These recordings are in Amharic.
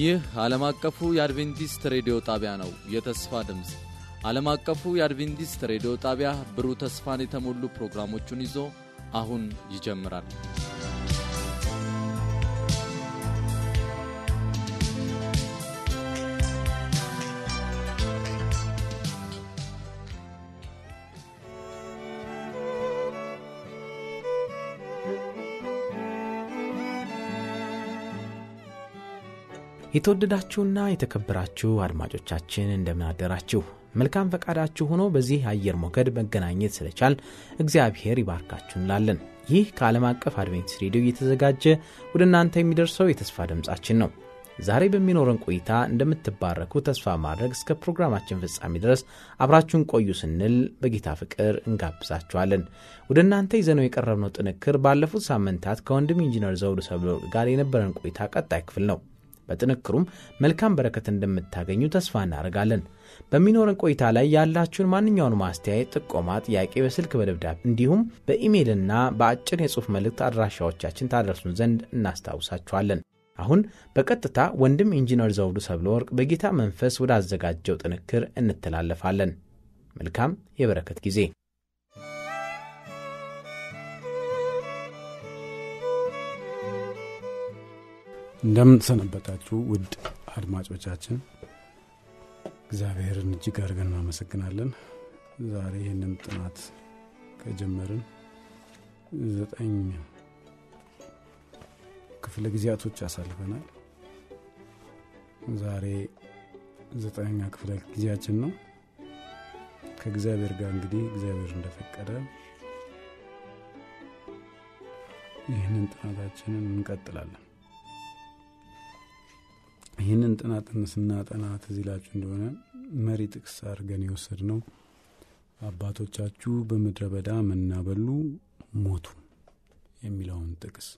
ይህ ዓለም አቀፉ የአድቬንቲስት ሬዲዮ ጣቢያ ነው። የተስፋ ድምፅ ዓለም አቀፉ የአድቬንቲስት ሬዲዮ ጣቢያ ብሩህ ተስፋን የተሞሉ ፕሮግራሞቹን ይዞ አሁን ይጀምራል። የተወደዳችሁና የተከበራችሁ አድማጮቻችን እንደምናደራችሁ መልካም ፈቃዳችሁ ሆኖ በዚህ አየር ሞገድ መገናኘት ስለቻል እግዚአብሔር ይባርካችሁ እንላለን። ይህ ከዓለም አቀፍ አድቬንቲስ ሬዲዮ እየተዘጋጀ ወደ እናንተ የሚደርሰው የተስፋ ድምጻችን ነው። ዛሬ በሚኖረን ቆይታ እንደምትባረኩ ተስፋ ማድረግ እስከ ፕሮግራማችን ፍጻሜ ድረስ አብራችሁን ቆዩ ስንል በጌታ ፍቅር እንጋብዛችኋለን። ወደ እናንተ ይዘነው የቀረብነው ጥንክር ባለፉት ሳምንታት ከወንድም ኢንጂነር ዘውዱ ሰብሎ ጋር የነበረን ቆይታ ቀጣይ ክፍል ነው። በጥንክሩም መልካም በረከት እንደምታገኙ ተስፋ እናደርጋለን። በሚኖረን ቆይታ ላይ ያላችሁን ማንኛውን ማስተያየት ጥቆማ፣ ጥያቄ በስልክ በደብዳቤ እንዲሁም በኢሜይልና በአጭር የጽሑፍ መልእክት አድራሻዎቻችን ታደርሱን ዘንድ እናስታውሳችኋለን። አሁን በቀጥታ ወንድም ኢንጂነር ዘውዱ ሰብለ ወርቅ በጌታ መንፈስ ወዳዘጋጀው ጥንክር እንተላለፋለን። መልካም የበረከት ጊዜ ሰነበታችሁ ውድ አድማጮቻችን እግዚአብሔርን እጅግ አድርገን እናመሰግናለን ዛሬ ይህንን ጥናት ከጀመርን ዘጠኝ ክፍለ ጊዜያቶች ያሳልፈናል ዛሬ ዘጠነኛ ክፍለ ጊዜያችን ነው ከእግዚአብሔር ጋር እንግዲህ እግዚአብሔር እንደፈቀደ ይህንን ጥናታችንን እንቀጥላለን ይህንን ጥናጥን ስናጠና ትዚላችሁ እንደሆነ መሪ ጥቅስ አድርገን የወሰድ ነው አባቶቻችሁ በምድረ በዳ መናበሉ ሞቱ የሚለውን ጥቅስ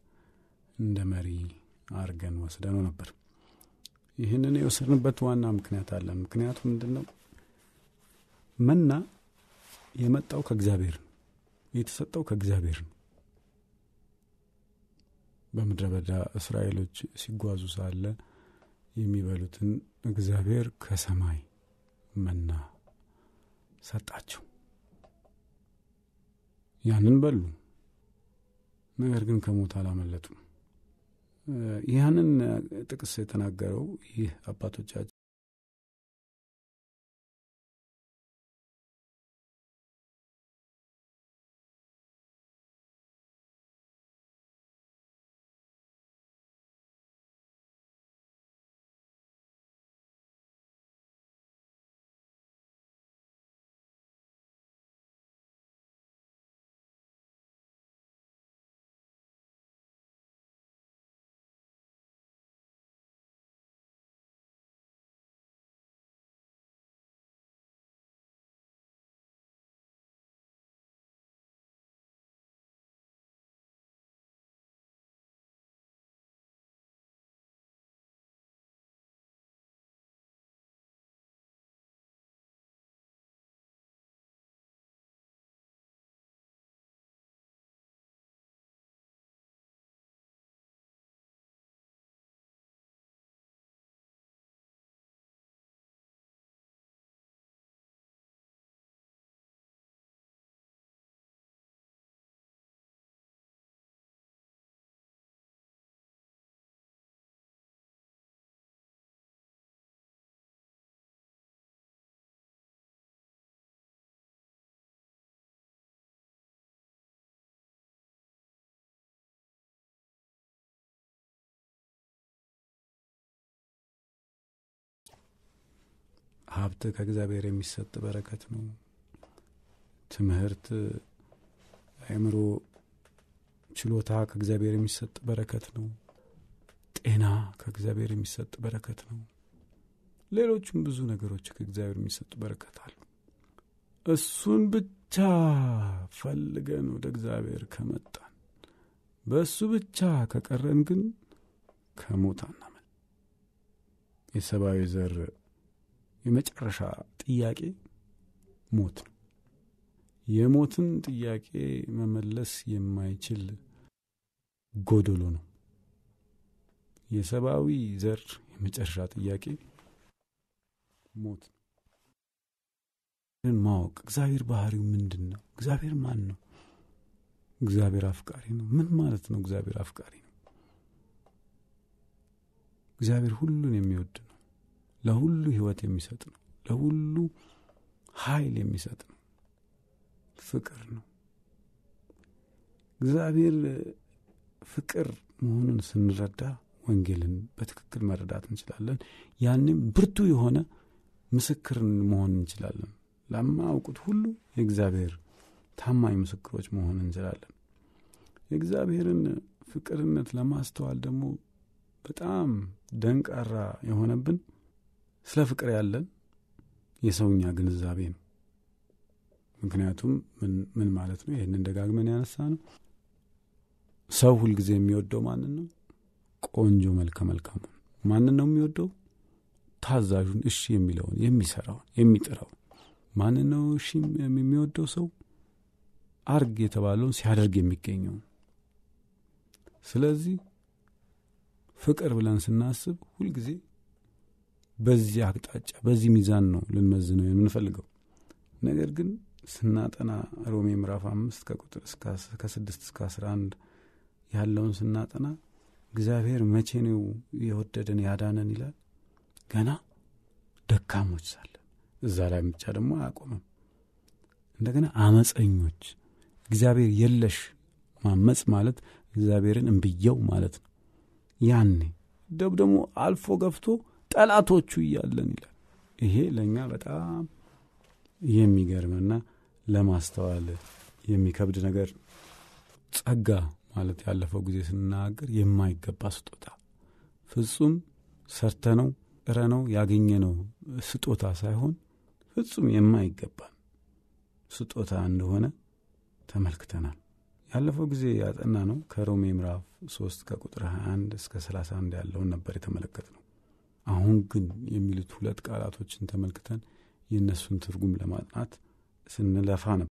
እንደ መሪ አድርገን ወስደነው ነበር። ይህንን የወሰድንበት ዋና ምክንያት አለ። ምክንያቱ ምንድን ነው? መና የመጣው ከእግዚአብሔር ነው፣ የተሰጠው ከእግዚአብሔር ነው። በምድረ በዳ እስራኤሎች ሲጓዙ ሳለ የሚበሉትን እግዚአብሔር ከሰማይ መና ሰጣቸው። ያንን በሉ። ነገር ግን ከሞት አላመለጡም። ያንን ጥቅስ የተናገረው ይህ አባቶቻችን ሀብት ከእግዚአብሔር የሚሰጥ በረከት ነው። ትምህርት፣ አእምሮ፣ ችሎታ ከእግዚአብሔር የሚሰጥ በረከት ነው። ጤና ከእግዚአብሔር የሚሰጥ በረከት ነው። ሌሎችም ብዙ ነገሮች ከእግዚአብሔር የሚሰጡ በረከት አሉ። እሱን ብቻ ፈልገን ወደ እግዚአብሔር ከመጣን በእሱ ብቻ ከቀረን ግን ከሞት አናመልጥም። የሰብአዊ ዘር የመጨረሻ ጥያቄ ሞት ነው። የሞትን ጥያቄ መመለስ የማይችል ጎደሎ ነው። የሰብአዊ ዘር የመጨረሻ ጥያቄ ሞት ነው። ማወቅ እግዚአብሔር ባህሪው ምንድን ነው? እግዚአብሔር ማን ነው? እግዚአብሔር አፍቃሪ ነው። ምን ማለት ነው? እግዚአብሔር አፍቃሪ ነው። እግዚአብሔር ሁሉን የሚወድ ነው። ለሁሉ ህይወት የሚሰጥ ነው። ለሁሉ ኃይል የሚሰጥ ነው። ፍቅር ነው። እግዚአብሔር ፍቅር መሆኑን ስንረዳ ወንጌልን በትክክል መረዳት እንችላለን። ያንም ብርቱ የሆነ ምስክርን መሆን እንችላለን። ለማያውቁት ሁሉ የእግዚአብሔር ታማኝ ምስክሮች መሆን እንችላለን። የእግዚአብሔርን ፍቅርነት ለማስተዋል ደግሞ በጣም ደንቃራ የሆነብን ስለ ፍቅር ያለን የሰውኛ ግንዛቤ ነው። ምክንያቱም ምን ማለት ነው? ይህንን ደጋግመን ያነሳ ነው። ሰው ሁልጊዜ የሚወደው ማንን ነው? ቆንጆ መልከ መልካሙን። ማንን ነው የሚወደው? ታዛዡን፣ እሺ የሚለውን፣ የሚሰራውን፣ የሚጥረውን። ማንን ነው እሺ የሚወደው? ሰው አርግ የተባለውን ሲያደርግ የሚገኘውን። ስለዚህ ፍቅር ብለን ስናስብ ሁልጊዜ በዚህ አቅጣጫ በዚህ ሚዛን ነው ልንመዝነው የምንፈልገው። ነገር ግን ስናጠና ሮሜ ምዕራፍ አምስት ከቁጥር ከስድስት እስከ አስራ አንድ ያለውን ስናጠና እግዚአብሔር መቼ ነው የወደደን ያዳነን ይላል። ገና ደካሞች ሳለን እዛ ላይ ብቻ ደግሞ አያቆምም። እንደገና አመፀኞች እግዚአብሔር የለሽ ማመፅ ማለት እግዚአብሔርን እምብየው ማለት ነው። ያኔ ደግሞ አልፎ ገፍቶ ጠላቶቹ እያለን ይላል። ይሄ ለእኛ በጣም የሚገርምና ለማስተዋል የሚከብድ ነገር ጸጋ ማለት ያለፈው ጊዜ ስንናገር የማይገባ ስጦታ ፍጹም ሰርተነው ጥረነው ያገኘነው ስጦታ ሳይሆን ፍጹም የማይገባ ስጦታ እንደሆነ ተመልክተናል። ያለፈው ጊዜ ያጠና ነው ከሮሜ ምራፍ 3 ከቁጥር 21 እስከ 31 ያለውን ነበር የተመለከት ነው። አሁን ግን የሚሉት ሁለት ቃላቶችን ተመልክተን የእነሱን ትርጉም ለማጥናት ስንለፋ ነው።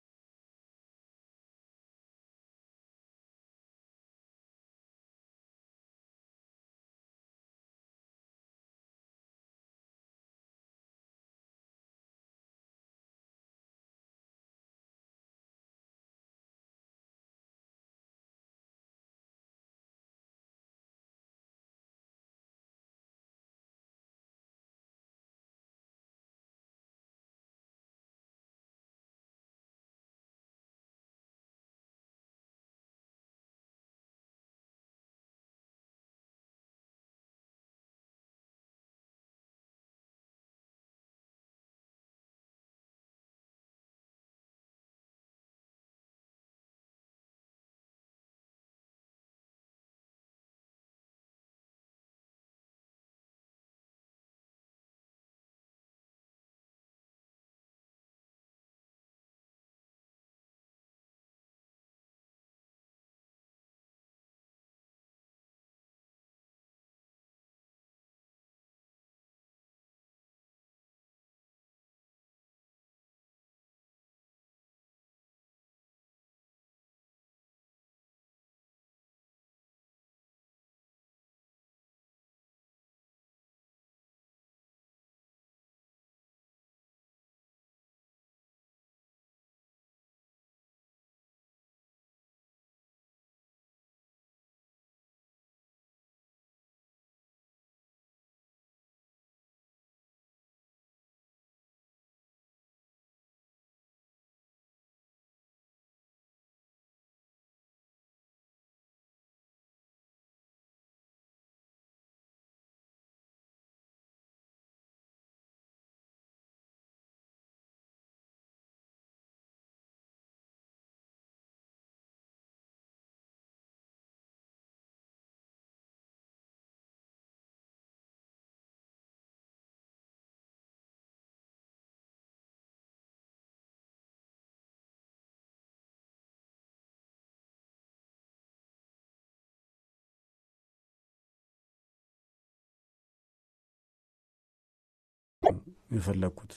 የፈለግኩት።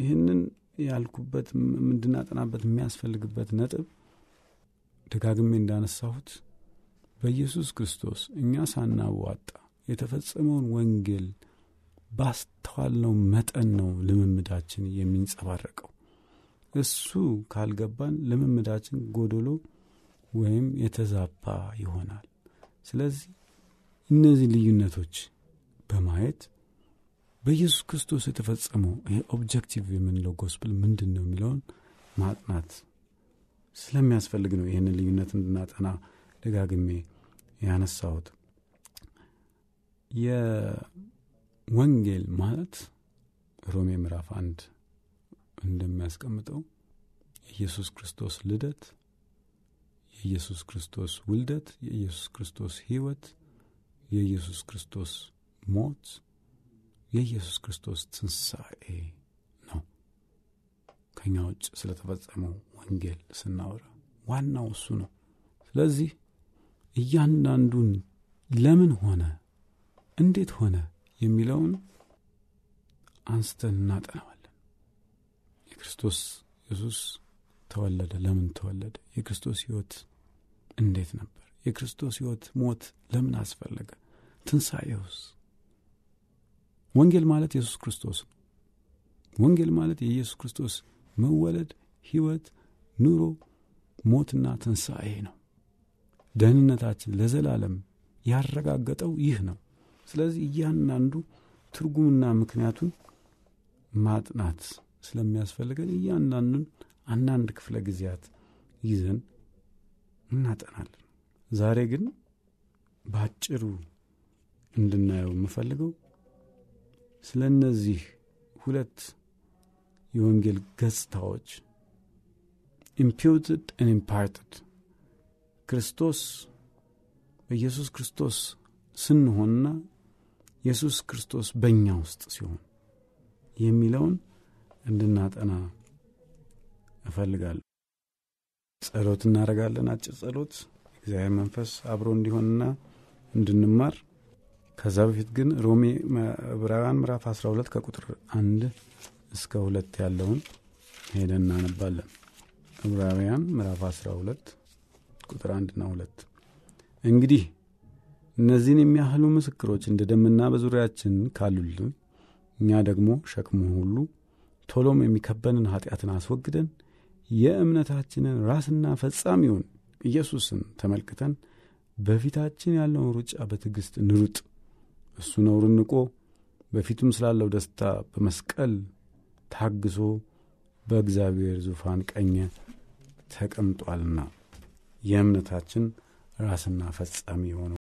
ይህንን ያልኩበት እንድናጠናበት የሚያስፈልግበት ነጥብ ደጋግሜ እንዳነሳሁት በኢየሱስ ክርስቶስ እኛ ሳናዋጣ የተፈጸመውን ወንጌል ባስተዋልነው መጠን ነው ልምምዳችን የሚንጸባረቀው። እሱ ካልገባን ልምምዳችን ጎዶሎ ወይም የተዛባ ይሆናል። ስለዚህ እነዚህ ልዩነቶች በማየት በኢየሱስ ክርስቶስ የተፈጸመው ይሄ ኦብጀክቲቭ የምንለው ጎስፕል ምንድን ነው የሚለውን ማጥናት ስለሚያስፈልግ ነው ይህንን ልዩነት እንድናጠና ደጋግሜ ያነሳሁት። የወንጌል ማለት ሮሜ ምዕራፍ አንድ እንደሚያስቀምጠው የኢየሱስ ክርስቶስ ልደት፣ የኢየሱስ ክርስቶስ ውልደት፣ የኢየሱስ ክርስቶስ ሕይወት፣ የኢየሱስ ክርስቶስ ሞት የኢየሱስ ክርስቶስ ትንሣኤ ነው። ከእኛ ውጭ ስለተፈጸመው ወንጌል ስናወራ ዋናው እሱ ነው። ስለዚህ እያንዳንዱን ለምን ሆነ፣ እንዴት ሆነ የሚለውን አንስተን እናጠናዋለን። የክርስቶስ ኢየሱስ ተወለደ፣ ለምን ተወለደ? የክርስቶስ ሕይወት እንዴት ነበር? የክርስቶስ ሕይወት ሞት ለምን አስፈለገ? ትንሣኤውስ ወንጌል ማለት ኢየሱስ ክርስቶስ ወንጌል ማለት የኢየሱስ ክርስቶስ መወለድ፣ ህይወት ኑሮ፣ ሞትና ትንሣኤ ነው። ደህንነታችን ለዘላለም ያረጋገጠው ይህ ነው። ስለዚህ እያንዳንዱ ትርጉምና ምክንያቱን ማጥናት ስለሚያስፈልገን እያንዳንዱን አንዳንድ ክፍለ ጊዜያት ይዘን እናጠናለን። ዛሬ ግን በአጭሩ እንድናየው የምፈልገው ስለ እነዚህ ሁለት የወንጌል ገጽታዎች ኢምፒውትድ ን ኢምፓርትድ ክርስቶስ በኢየሱስ ክርስቶስ ስንሆንና ኢየሱስ ክርስቶስ በእኛ ውስጥ ሲሆን የሚለውን እንድናጠና እፈልጋለሁ። ጸሎት እናደርጋለን። አጭር ጸሎት እግዚአብሔር መንፈስ አብሮ እንዲሆንና እንድንማር ከዛ በፊት ግን ሮሜ ዕብራውያን ምዕራፍ 12 ከቁጥር 1 እስከ ሁለት ያለውን ሄደን እናነባለን። ዕብራውያን ምዕራፍ 12 ቁጥር ና 2 እንግዲህ እነዚህን የሚያህሉ ምስክሮች እንደ ደምና በዙሪያችን ካሉልን እኛ ደግሞ ሸክሙ ሁሉ ቶሎም የሚከበንን ኃጢአትን አስወግደን የእምነታችንን ራስና ፈጻሚውን ኢየሱስን ተመልክተን በፊታችን ያለውን ሩጫ በትዕግሥት ንሩጥ እሱ ነውርን ንቆ በፊቱም ስላለው ደስታ በመስቀል ታግሶ በእግዚአብሔር ዙፋን ቀኝ ተቀምጧልና የእምነታችን ራስና ፈጻሚ የሆነው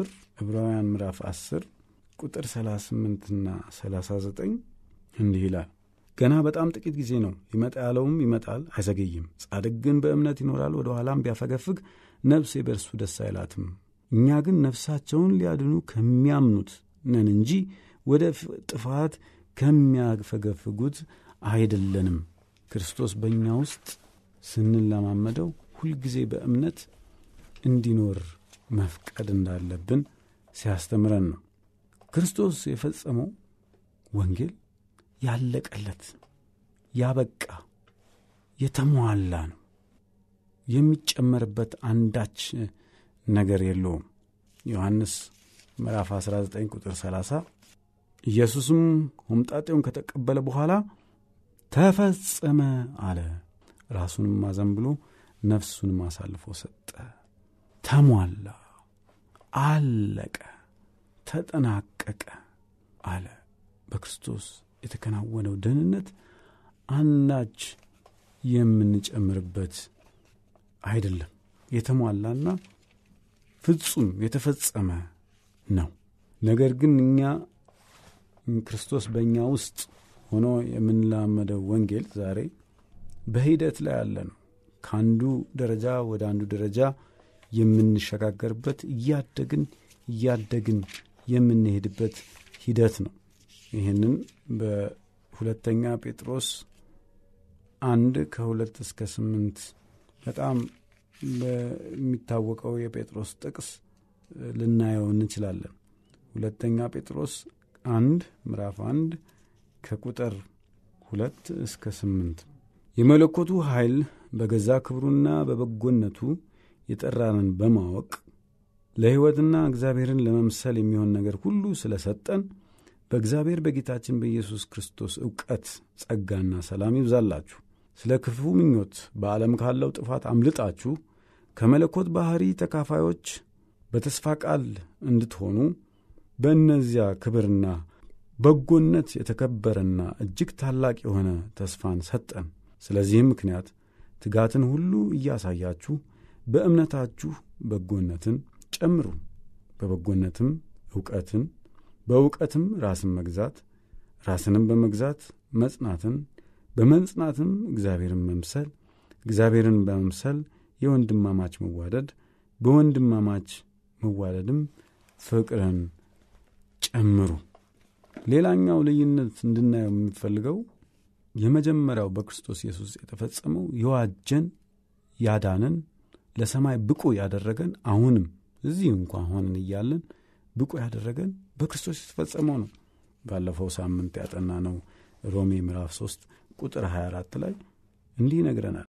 10 ዕብራውያን ምዕራፍ 10 ቁጥር 38ና 39 እንዲህ ይላል ገና በጣም ጥቂት ጊዜ ነው ይመጣ ያለውም ይመጣል አይዘገይም ጻድቅ ግን በእምነት ይኖራል ወደ ኋላም ቢያፈገፍግ ነፍሴ በእርሱ ደስ አይላትም እኛ ግን ነፍሳቸውን ሊያድኑ ከሚያምኑት ነን እንጂ ወደ ጥፋት ከሚያፈገፍጉት አይደለንም ክርስቶስ በእኛ ውስጥ ስንለማመደው ሁልጊዜ በእምነት እንዲኖር መፍቀድ እንዳለብን ሲያስተምረን ነው። ክርስቶስ የፈጸመው ወንጌል ያለቀለት ያበቃ የተሟላ ነው። የሚጨመርበት አንዳች ነገር የለውም። ዮሐንስ ምዕራፍ 19 ቁጥር 30 ኢየሱስም ሆምጣጤውን ከተቀበለ በኋላ ተፈጸመ አለ። ራሱንም አዘንብሎ ነፍሱንም አሳልፎ ሰጠ። ተሟላ፣ አለቀ፣ ተጠናቀቀ አለ። በክርስቶስ የተከናወነው ደህንነት አንዳች የምንጨምርበት አይደለም። የተሟላና ፍጹም የተፈጸመ ነው። ነገር ግን እኛ ክርስቶስ በእኛ ውስጥ ሆኖ የምንላመደው ወንጌል ዛሬ በሂደት ላይ ያለ ነው። ከአንዱ ደረጃ ወደ አንዱ ደረጃ የምንሸጋገርበት እያደግን እያደግን የምንሄድበት ሂደት ነው። ይህንን በሁለተኛ ጴጥሮስ አንድ ከሁለት እስከ ስምንት በጣም በሚታወቀው የጴጥሮስ ጥቅስ ልናየው እንችላለን። ሁለተኛ ጴጥሮስ አንድ ምዕራፍ አንድ ከቁጥር ሁለት እስከ ስምንት የመለኮቱ ኃይል በገዛ ክብሩና በበጎነቱ የጠራንን በማወቅ ለሕይወትና እግዚአብሔርን ለመምሰል የሚሆን ነገር ሁሉ ስለ ሰጠን በእግዚአብሔር በጌታችን በኢየሱስ ክርስቶስ ዕውቀት ጸጋና ሰላም ይብዛላችሁ። ስለ ክፉ ምኞት በዓለም ካለው ጥፋት አምልጣችሁ ከመለኮት ባሕሪ ተካፋዮች በተስፋ ቃል እንድትሆኑ በእነዚያ ክብርና በጎነት የተከበረና እጅግ ታላቅ የሆነ ተስፋን ሰጠን። ስለዚህም ምክንያት ትጋትን ሁሉ እያሳያችሁ በእምነታችሁ በጎነትን ጨምሩ፣ በበጎነትም እውቀትን፣ በእውቀትም ራስን መግዛት፣ ራስንም በመግዛት መጽናትን፣ በመጽናትም እግዚአብሔርን መምሰል፣ እግዚአብሔርን በመምሰል የወንድማማች መዋደድ፣ በወንድማማች መዋደድም ፍቅርን ጨምሩ። ሌላኛው ልዩነት እንድናየው የሚፈልገው የመጀመሪያው በክርስቶስ ኢየሱስ የተፈጸመው የዋጀን ያዳንን ለሰማይ ብቁ ያደረገን አሁንም እዚህ እንኳ ሆንን እያለን ብቁ ያደረገን በክርስቶስ የተፈጸመው ነው። ባለፈው ሳምንት ያጠናነው ሮሜ ምዕራፍ 3 ቁጥር 24 ላይ እንዲህ ይነግረናል።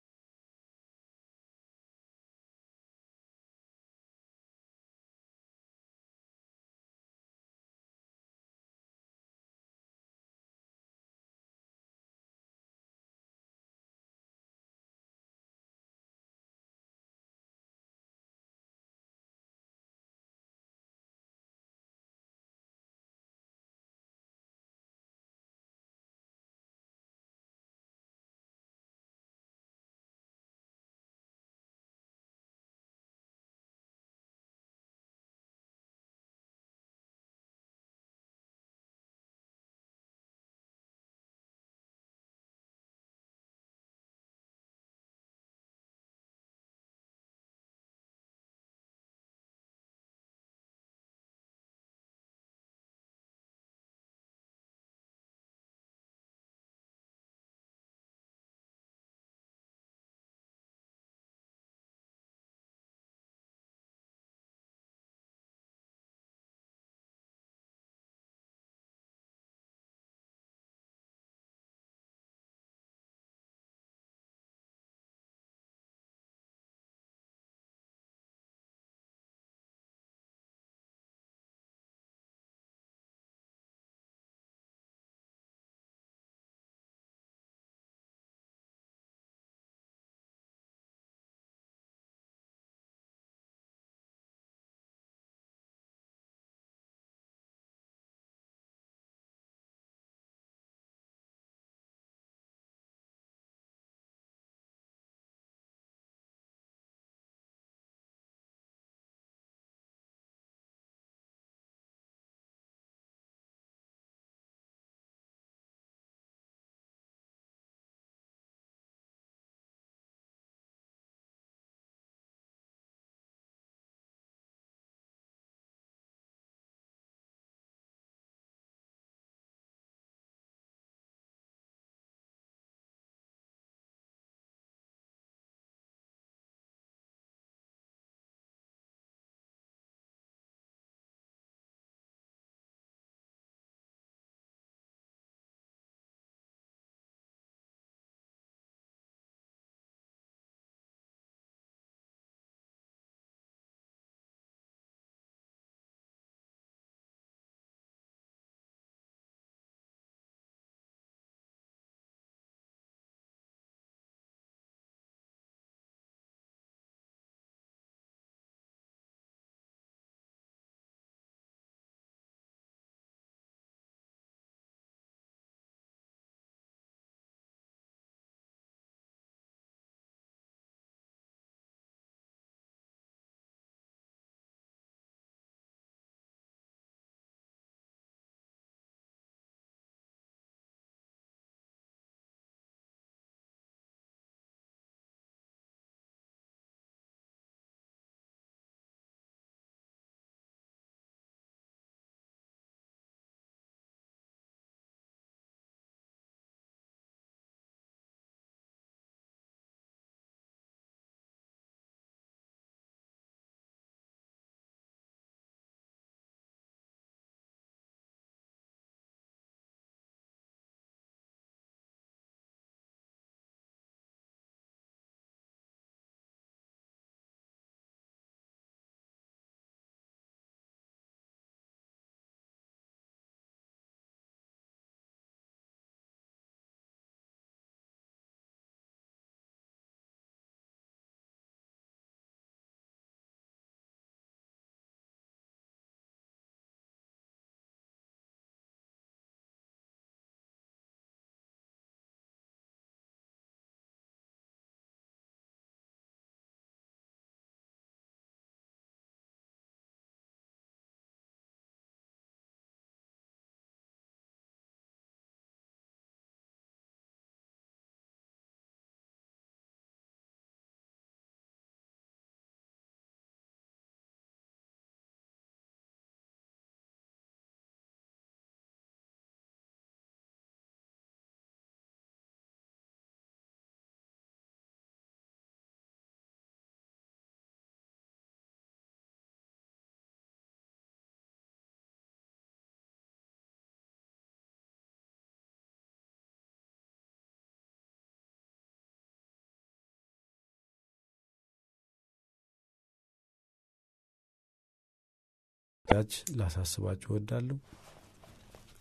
ዳች ላሳስባችሁ እወዳለሁ።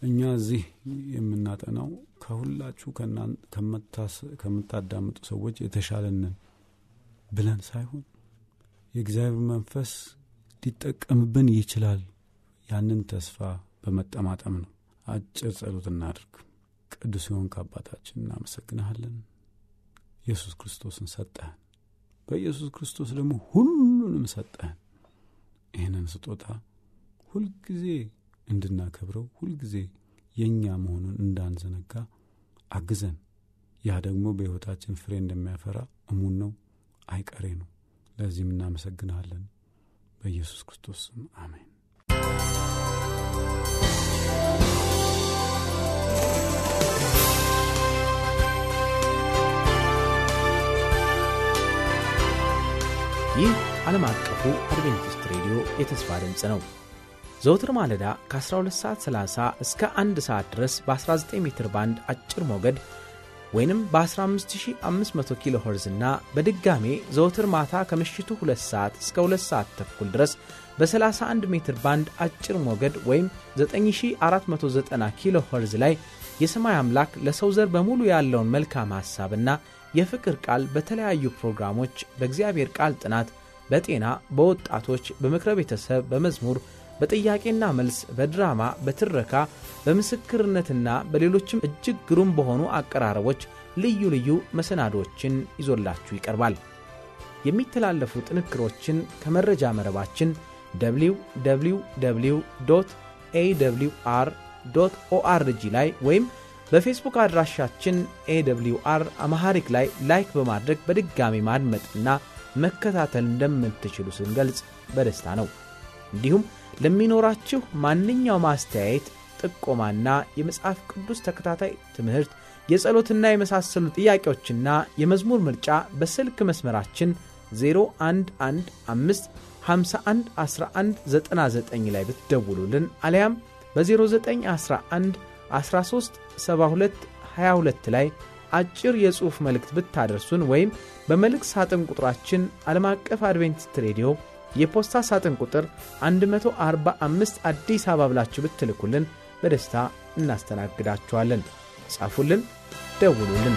እኛ እዚህ የምናጠናው ከሁላችሁ ከምታዳምጡ ሰዎች የተሻለንን ብለን ሳይሆን የእግዚአብሔር መንፈስ ሊጠቀምብን ይችላል ያንን ተስፋ በመጠማጠም ነው። አጭር ጸሎት እናድርግ። ቅዱስ የሆን ከአባታችን እናመሰግናሃለን። ኢየሱስ ክርስቶስን ሰጠህን። በኢየሱስ ክርስቶስ ደግሞ ሁሉንም ሰጠህን። ይህንን ስጦታ ሁልጊዜ እንድናከብረው፣ ሁልጊዜ የእኛ መሆኑን እንዳንዘነጋ አግዘን። ያ ደግሞ በሕይወታችን ፍሬ እንደሚያፈራ እሙን ነው፣ አይቀሬ ነው። ለዚህም እናመሰግናለን በኢየሱስ ክርስቶስ ስም አሜን። ይህ ዓለም አቀፉ አድቬንቲስት ሬዲዮ የተስፋ ድምፅ ነው። ዘውትር ማለዳ ከ12 ሰዓት 30 እስከ 1 ሰዓት ድረስ በ19 ሜትር ባንድ አጭር ሞገድ ወይንም በ15500 ኪሎ ኸርዝ እና በድጋሜ ዘውትር ማታ ከምሽቱ 2 ሰዓት እስከ 2 ሰዓት ተኩል ድረስ በ31 ሜትር ባንድ አጭር ሞገድ ወይም 9490 ኪሎ ኸርዝ ላይ የሰማይ አምላክ ለሰው ዘር በሙሉ ያለውን መልካም ሐሳብና የፍቅር ቃል በተለያዩ ፕሮግራሞች በእግዚአብሔር ቃል ጥናት፣ በጤና፣ በወጣቶች፣ በምክረ ቤተሰብ፣ በመዝሙር በጥያቄና መልስ፣ በድራማ፣ በትረካ፣ በምስክርነትና በሌሎችም እጅግ ግሩም በሆኑ አቀራረቦች ልዩ ልዩ መሰናዶችን ይዞላችሁ ይቀርባል። የሚተላለፉ ጥንክሮችን ከመረጃ መረባችን ደብሊው ደብሊው ደብሊው ዶት ዶት ኦአርጂ ላይ ወይም በፌስቡክ አድራሻችን ኤwr አማሐሪክ ላይ ላይክ በማድረግ በድጋሚ ማድመጥና መከታተል እንደምትችሉ ስንገልጽ በደስታ ነው። እንዲሁም ለሚኖራችሁ ማንኛውም አስተያየት፣ ጥቆማና የመጽሐፍ ቅዱስ ተከታታይ ትምህርት የጸሎትና የመሳሰሉ ጥያቄዎችና የመዝሙር ምርጫ በስልክ መስመራችን 0115511199 ላይ ብትደውሉልን አሊያም በ0911 137222 ላይ አጭር የጽሑፍ መልእክት ብታደርሱን ወይም በመልእክት ሳጥን ቁጥራችን ዓለም አቀፍ አድቬንቲስት ሬዲዮ የፖስታ ሳጥን ቁጥር 145 አዲስ አበባ ብላችሁ ብትልኩልን በደስታ እናስተናግዳችኋለን። ጻፉልን፣ ደውሉልን።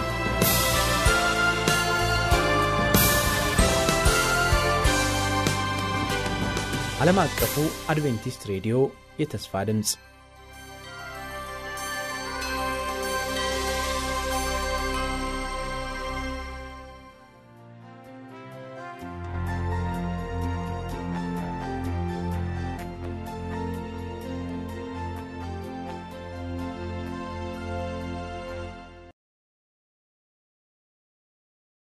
ዓለም አቀፉ አድቬንቲስት ሬዲዮ የተስፋ ድምፅ